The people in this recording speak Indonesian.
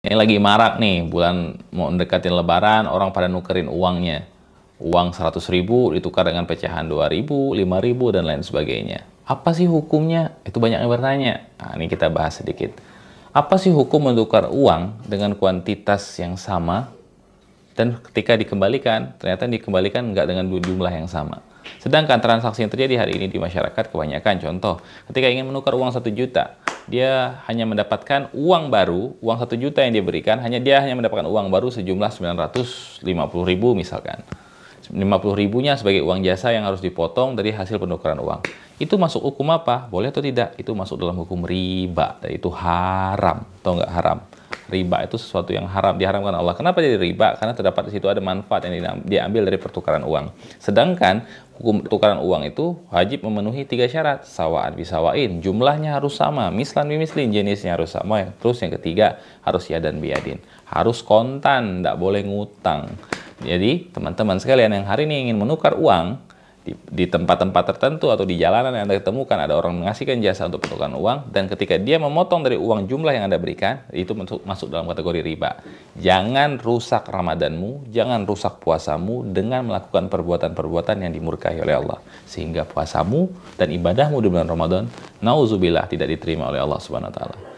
Ini lagi marak nih, bulan mau mendekatin lebaran, orang pada nukerin uangnya. Uang 100 ribu ditukar dengan pecahan 2 ribu, 5 ribu, dan lain sebagainya. Apa sih hukumnya? Itu banyak yang bertanya. Nah, ini kita bahas sedikit. Apa sih hukum menukar uang dengan kuantitas yang sama? Dan ketika dikembalikan, ternyata dikembalikan nggak dengan jumlah yang sama. Sedangkan transaksi yang terjadi hari ini di masyarakat kebanyakan, contoh, ketika ingin menukar uang 1 juta, dia hanya mendapatkan uang baru, uang satu juta yang dia berikan, hanya dia hanya mendapatkan uang baru sejumlah sembilan ratus lima puluh ribu misalkan. lima puluh ribunya sebagai uang jasa yang harus dipotong dari hasil penukaran uang. Itu masuk hukum apa? Boleh atau tidak? Itu masuk dalam hukum riba, dan itu haram. Atau nggak haram? riba itu sesuatu yang haram diharamkan Allah. Kenapa jadi riba? Karena terdapat di situ ada manfaat yang diambil dari pertukaran uang. Sedangkan hukum pertukaran uang itu wajib memenuhi tiga syarat sawaan bisawain jumlahnya harus sama mislan bimislin jenisnya harus sama terus yang ketiga harus ya dan biadin harus kontan tidak boleh ngutang jadi teman-teman sekalian yang hari ini ingin menukar uang di tempat-tempat tertentu atau di jalanan yang Anda ketemukan ada orang mengasihkan jasa untuk penukaran uang dan ketika dia memotong dari uang jumlah yang Anda berikan itu masuk, dalam kategori riba. Jangan rusak Ramadanmu, jangan rusak puasamu dengan melakukan perbuatan-perbuatan yang dimurkai oleh Allah sehingga puasamu dan ibadahmu di bulan Ramadan nauzubillah tidak diterima oleh Allah Subhanahu wa taala.